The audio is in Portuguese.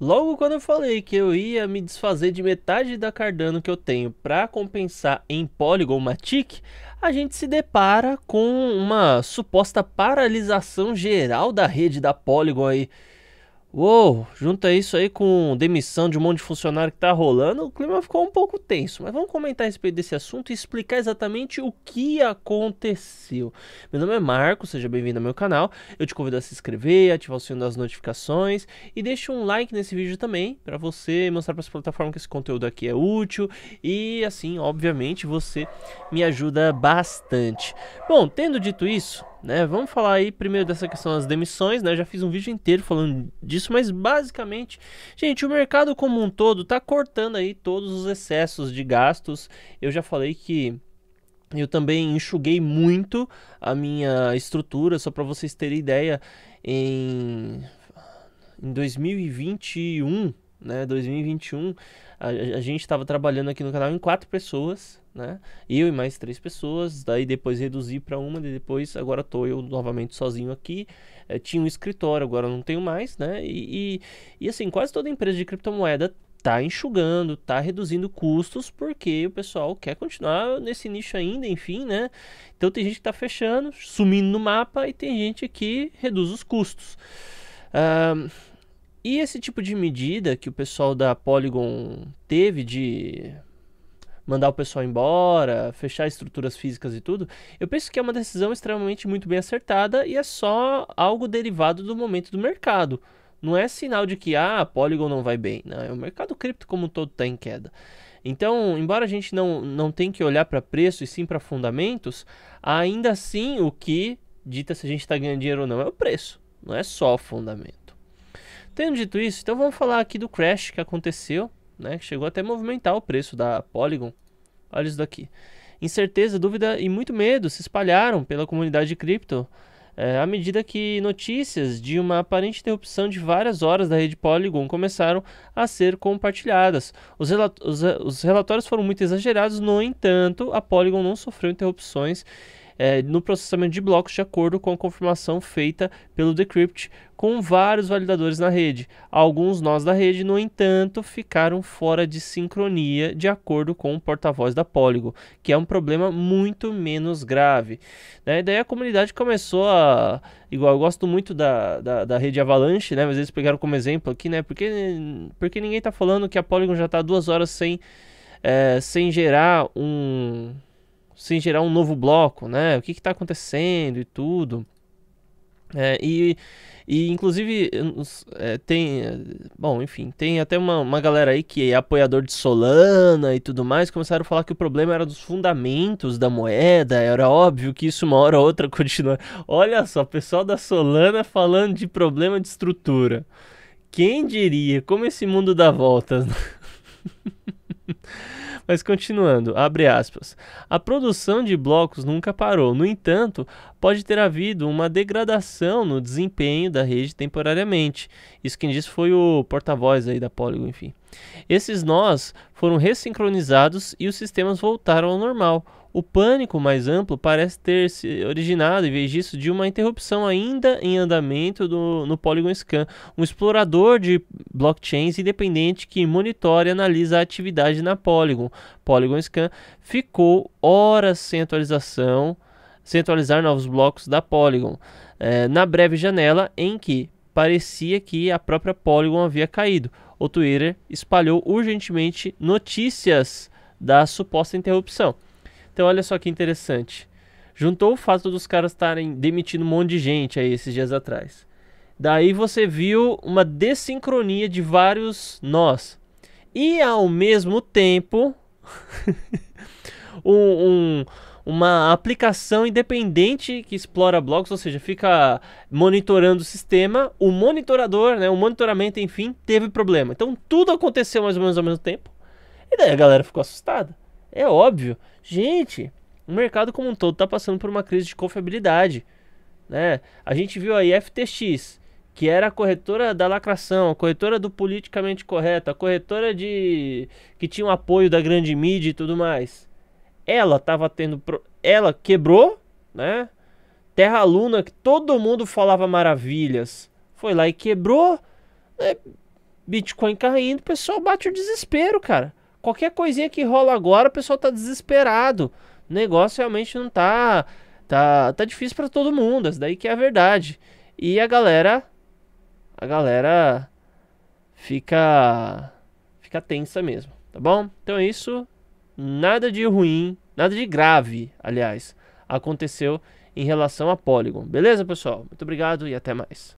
Logo quando eu falei que eu ia me desfazer de metade da Cardano que eu tenho para compensar em Polygon Matic, a gente se depara com uma suposta paralisação geral da rede da Polygon aí Uou, junta isso aí com demissão de um monte de funcionário que tá rolando, o clima ficou um pouco tenso. Mas vamos comentar a respeito desse assunto e explicar exatamente o que aconteceu. Meu nome é Marco, seja bem-vindo ao meu canal. Eu te convido a se inscrever, ativar o sino das notificações e deixa um like nesse vídeo também para você mostrar para essa plataforma que esse conteúdo aqui é útil e assim, obviamente, você me ajuda bastante. Bom, tendo dito isso, né? Vamos falar aí primeiro dessa questão das demissões, né? Eu já fiz um vídeo inteiro falando disso, mas basicamente, gente, o mercado como um todo está cortando aí todos os excessos de gastos. Eu já falei que eu também enxuguei muito a minha estrutura, só para vocês terem ideia, em, em 2021 né? 2021, a, a gente estava trabalhando aqui no canal em quatro pessoas, né? Eu e mais três pessoas, daí depois reduzi para uma, e depois agora tô eu novamente sozinho aqui. É, tinha um escritório, agora não tenho mais, né? E, e, e assim, quase toda empresa de criptomoeda tá enxugando, tá reduzindo custos, porque o pessoal quer continuar nesse nicho ainda, enfim, né? Então tem gente que tá fechando, sumindo no mapa e tem gente que reduz os custos. E esse tipo de medida que o pessoal da Polygon teve de mandar o pessoal embora, fechar estruturas físicas e tudo, eu penso que é uma decisão extremamente muito bem acertada e é só algo derivado do momento do mercado. Não é sinal de que ah, a Polygon não vai bem, não. O é mercado cripto como um todo está em queda. Então, embora a gente não, não tenha que olhar para preço e sim para fundamentos, ainda assim o que dita se a gente está ganhando dinheiro ou não é o preço, não é só o fundamento. Tendo dito isso, então vamos falar aqui do crash que aconteceu, né? Que chegou até a movimentar o preço da Polygon. Olha isso daqui. Incerteza, dúvida e muito medo se espalharam pela comunidade de cripto é, à medida que notícias de uma aparente interrupção de várias horas da rede Polygon começaram a ser compartilhadas. Os, relato os, eh, os relatórios foram muito exagerados, no entanto, a Polygon não sofreu interrupções é, no processamento de blocos de acordo com a confirmação feita pelo Decrypt com vários validadores na rede. Alguns nós da rede, no entanto, ficaram fora de sincronia de acordo com o porta-voz da Polygon, que é um problema muito menos grave. Né? E daí a comunidade começou a... Igual, eu gosto muito da, da, da rede Avalanche, né? mas eles pegaram como exemplo aqui, né? porque, porque ninguém está falando que a Polygon já está duas horas sem, é, sem gerar um sem gerar um novo bloco, né? O que está acontecendo e tudo. É, e, e, inclusive é, tem bom enfim tem até uma, uma galera aí que é apoiador de Solana e tudo mais começaram a falar que o problema era dos fundamentos da moeda era óbvio que isso uma hora ou outra continua olha só pessoal da Solana falando de problema de estrutura quem diria como esse mundo dá voltas né? Mas continuando, abre aspas. A produção de blocos nunca parou. No entanto, pode ter havido uma degradação no desempenho da rede temporariamente. Isso quem disse foi o porta-voz aí da Polygon, enfim. Esses nós foram ressincronizados e os sistemas voltaram ao normal. O pânico mais amplo parece ter se originado, em vez disso, de uma interrupção ainda em andamento do, no Polygon Scan, um explorador de blockchains independente que monitora e analisa a atividade na Polygon. Polygon Scan ficou horas sem atualização centralizar novos blocos da Polygon, é, na breve janela em que parecia que a própria Polygon havia caído. O Twitter espalhou urgentemente notícias da suposta interrupção. Então, olha só que interessante. Juntou o fato dos caras estarem demitindo um monte de gente aí esses dias atrás. Daí você viu uma desincronia de vários nós. E ao mesmo tempo, um, um, uma aplicação independente que explora blocos, ou seja, fica monitorando o sistema. O monitorador, né, o monitoramento, enfim, teve problema. Então tudo aconteceu mais ou menos ao mesmo tempo. E daí a galera ficou assustada. É óbvio. Gente, o mercado como um todo está passando por uma crise de confiabilidade. Né? A gente viu aí FTX, que era a corretora da lacração, a corretora do politicamente correto, a corretora de que tinha o um apoio da grande mídia e tudo mais ela estava tendo. Pro... Ela quebrou, né? Terra Luna, que todo mundo falava maravilhas, foi lá e quebrou. Né? Bitcoin caindo, o pessoal bate o desespero, cara. Qualquer coisinha que rola agora, o pessoal tá desesperado. O negócio realmente não tá. Tá, tá difícil para todo mundo, essa daí que é a verdade. E a galera. A galera. Fica. Fica tensa mesmo, tá bom? Então é isso nada de ruim, nada de grave, aliás, aconteceu em relação a Polygon. Beleza, pessoal? Muito obrigado e até mais.